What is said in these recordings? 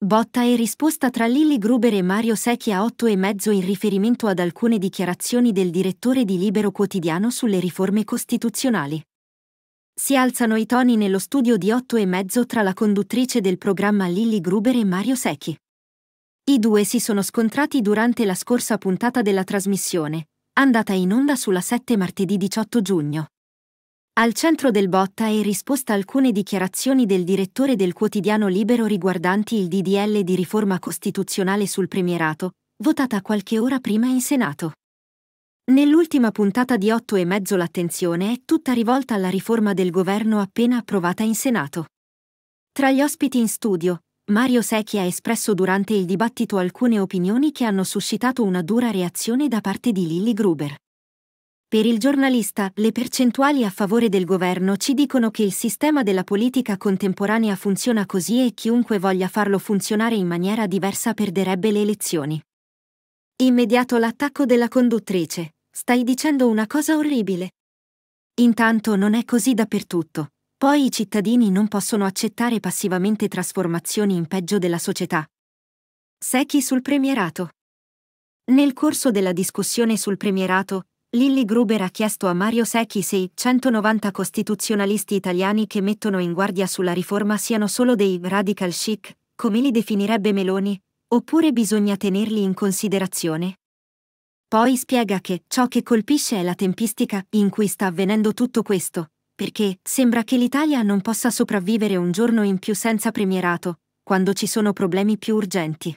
Botta e risposta tra Lilli Gruber e Mario Secchi a 8 e mezzo in riferimento ad alcune dichiarazioni del direttore di Libero Quotidiano sulle riforme costituzionali. Si alzano i toni nello studio di 8 e mezzo tra la conduttrice del programma Lilli Gruber e Mario Secchi. I due si sono scontrati durante la scorsa puntata della trasmissione, andata in onda sulla 7 martedì 18 giugno. Al centro del Botta è risposta alcune dichiarazioni del direttore del quotidiano Libero riguardanti il DDL di riforma costituzionale sul premierato, votata qualche ora prima in Senato. Nell'ultima puntata di 8 e mezzo l'attenzione è tutta rivolta alla riforma del governo appena approvata in Senato. Tra gli ospiti in studio, Mario Secchi ha espresso durante il dibattito alcune opinioni che hanno suscitato una dura reazione da parte di Lilly Gruber. Per il giornalista, le percentuali a favore del governo ci dicono che il sistema della politica contemporanea funziona così e chiunque voglia farlo funzionare in maniera diversa perderebbe le elezioni. Immediato l'attacco della conduttrice. Stai dicendo una cosa orribile. Intanto non è così dappertutto. Poi i cittadini non possono accettare passivamente trasformazioni in peggio della società. Secchi sul premierato. Nel corso della discussione sul premierato, Lilli Gruber ha chiesto a Mario Secchi se i 190 costituzionalisti italiani che mettono in guardia sulla riforma siano solo dei radical chic, come li definirebbe Meloni, oppure bisogna tenerli in considerazione. Poi spiega che ciò che colpisce è la tempistica in cui sta avvenendo tutto questo, perché sembra che l'Italia non possa sopravvivere un giorno in più senza premierato, quando ci sono problemi più urgenti.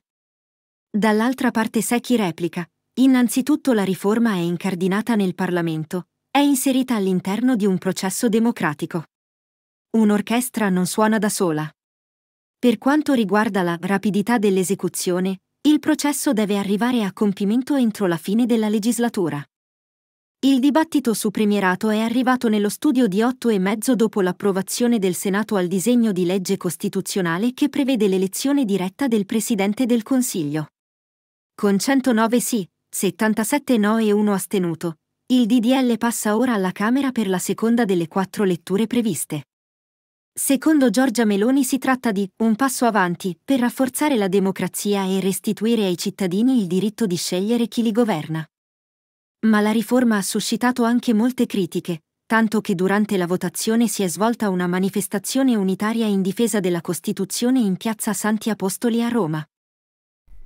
Dall'altra parte Secchi replica, Innanzitutto la riforma è incardinata nel Parlamento, è inserita all'interno di un processo democratico. Un'orchestra non suona da sola. Per quanto riguarda la rapidità dell'esecuzione, il processo deve arrivare a compimento entro la fine della legislatura. Il dibattito su premierato è arrivato nello studio di otto e mezzo dopo l'approvazione del Senato al disegno di legge costituzionale che prevede l'elezione diretta del Presidente del Consiglio. Con 109 sì, 77 no e 1 astenuto. Il DDL passa ora alla Camera per la seconda delle quattro letture previste. Secondo Giorgia Meloni si tratta di un passo avanti per rafforzare la democrazia e restituire ai cittadini il diritto di scegliere chi li governa. Ma la riforma ha suscitato anche molte critiche, tanto che durante la votazione si è svolta una manifestazione unitaria in difesa della Costituzione in piazza Santi Apostoli a Roma.